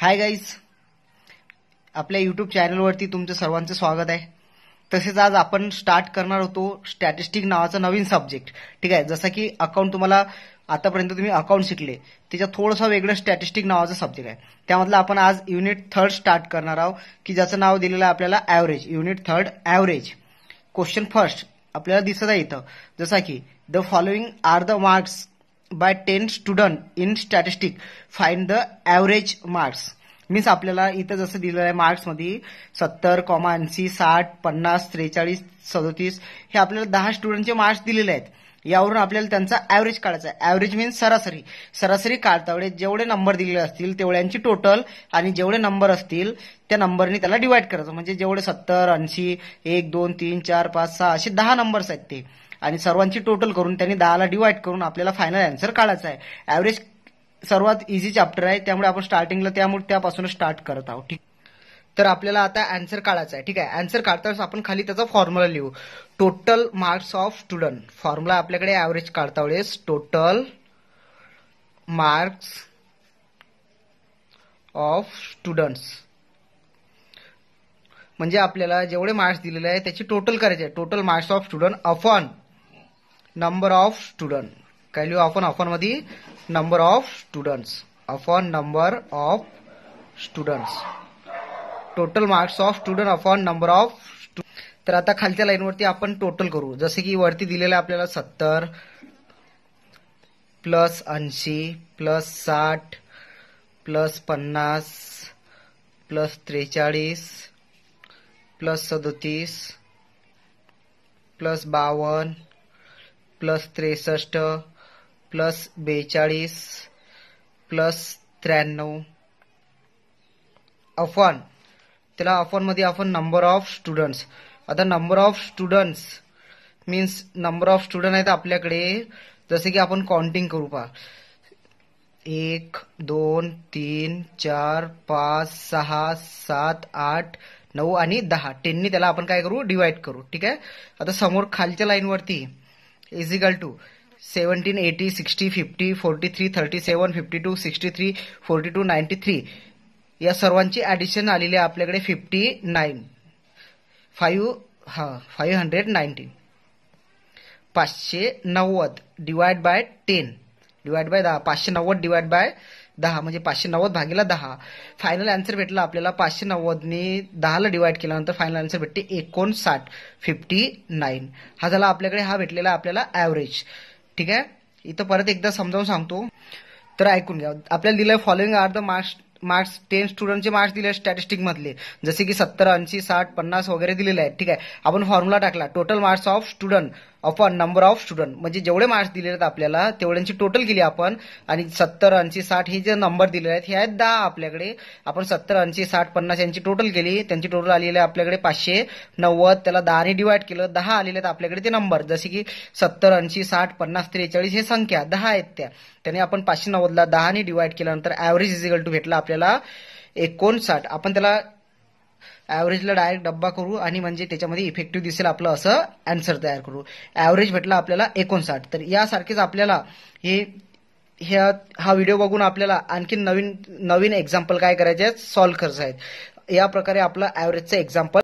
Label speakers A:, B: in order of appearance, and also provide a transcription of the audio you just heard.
A: hi guys आपल्या YouTube चॅनलवरती तुमचं सर्वांचं स्वागत आहे तसेच आज आपण स्टार्ट करणार होतो स्टॅटिस्टिक नावाचा नवीन सब्जेक्ट ठीक आहे जसं की अकाउंट तुम्हाला आतापर्यंत तुम्ही अकाउंट शिकले त्याच्या थोडंसं वेगळं स्टॅटिस्टिक नावाचा सब्जेक्ट आहे त्यामधला आपण आज युनिट थर्ड स्टार्ट करणार आहोत की ज्याचं नाव दिलेलं आहे आपल्याला average unit third average question first आपल्याला दिसत आहे इथं जसा की the following are the marks by ten student in statistic find the average marks means आपल्याला इथं जसं दिलेलं आहे मार्क्समध्ये सत्तर कॉमा ऐंशी साठ पन्नास त्रेचाळीस सदोतीस हे आपल्याला दहा स्टुडंटचे मार्क्स दिलेले आहेत यावरून आपल्याला त्यांचा ॲव्हरेज काढायचा आहे ॲव्हरेज मीन्स सरासरी सरासरी काढता वेळेस जेवढे नंबर दिलेले असतील तेवढ्यांची टोटल आणि जेवढे नंबर असतील त्या नंबरने त्याला डिवाइड करायचं म्हणजे जेवढे सत्तर ऐंशी एक दोन तीन चार पाच सहा असे दहा नंबर्स आहेत ते आणि सर्वांची टोटल करून त्यांनी दहाला डिवाइड करून आपल्याला फायनल अँसर काढायचा आहे ॲव्हरेज सर्वात इझी चॅप्टर आहे त्यामुळे आपण स्टार्टिंगला त्यामुळे त्यापासून स्टार्ट करत आहोत ठीक तर आपल्याला आता अँसर काढायचा आहे ठीक आहे अँसर काढताच आपण खाली त्याचा फॉर्म्युला लिहू total marks of student formula आपल्याकडे ॲव्हरेज काढता वेळेस टोटल मार्क्स ऑफ स्टुडंट्स म्हणजे आपल्याला जेवढे मार्क्स दिलेले आहे त्याची टोटल करायचे total marks of student upon number of student काय लिहू अफॉन मध्ये number of students upon number of students total marks of student upon number of तर आता खालच्या लाईनवरती आपण टोटल करू जसे की वरती दिलेलं आपल्याला सत्तर प्लस ऐंशी प्लस साठ प्लस पन्नास प्लस त्रेचाळीस प्लस सदतीस प्लस बावन प्लस त्रेसष्ट प्लस बेचाळीस प्लस त्र्याण्णव अफवान त्याला मध्ये आपण नंबर ऑफ स्टुडंट्स आता number of students means number of student आहेत आपल्याकडे जसे की आपण काउंटिंग करू पहा एक दोन तीन चार पाच सहा सात आठ नऊ आणि दहा टेननी त्याला आपण काय करू डिवाइड करू ठीक आहे आता समोर खालच्या लाईनवरती equal to seventeen eighty sixty fifty forty three thirty seven fifty two sixty three forty two ninety three या सर्वांची ॲडिशन आलेली आहे आपल्याकडे फिफ्टी नाईन फाईव्ह हा फाईव्ह हंड्रेड नाईन्टी पाचशे नव्वद divide by ten divide by दहा पाचशे नव्वद डिवाइड बाय दहा म्हणजे पाचशे नव्वद भागीला दहा फायनल आन्सर भेटला आपल्याला पाचशे नव्वदने दहाला डिवाईड केल्यानंतर फायनल आन्सर भेटते एकोणसाठ फिफ्टी नाईन हा झाला आपल्याकडे हा भेटलेला आपल्याला ॲव्हरेज ठीक आहे इथं परत एकदा समजावून सांगतो तर ऐकून घ्या आपल्याला दिलं following are the marks marks ten स्टुडंटचे मार्क्स दिले स्टॅटिस्टिकमधले जसे की सत्तर ऐंशी साठ पन्नास वगैरे दिलेले आहेत ठीक आहे आपण फॉर्म्युला टाकला total marks of student upon number of student म्हणजे जेवढे मार्क्स दिले आहेत आपल्याला तेवढ्यांची टोटल केली आपण आणि सत्तर ऐंशी साठ हे जे नंबर दिलेले आहेत हे आहेत दहा आपल्याकडे आपण सत्तर ऐंशी साठ पन्नास यांची टोटल केली त्यांची टोटल आलेली आहे आपल्याकडे पाचशे नव्वद त्याला दहाने डिवाईड केलं दहा आलेले आहेत आपल्याकडे ते नंबर जसे की सत्तर ऐंशी साठ पन्नास त्रेचाळीस हे संख्या दहा आहेत त्या त्याने आपण पाचशे नव्वदला दहाने डिवाईड केल्यानंतर ॲव्हरेज इजिकल टू भेटला आपल्याला एकोणसाठ आपण त्याला ॲव्हरेजला डायरेक्ट डब्बा करू आणि म्हणजे त्याच्यामध्ये इफेक्टिव्ह दिसेल आपलं असं अँसर तयार करू ॲव्हरेज भेटला आपल्याला एकोणसाठ तर यासारखेच आपल्याला हे हा व्हिडिओ बघून आपल्याला आणखी नवीन नवीन एक्झाम्पल काय करायचे आहेत सॉल्व्ह करायचे आहेत या प्रकारे आपलं ॲव्हरेजचं एक्झाम्पल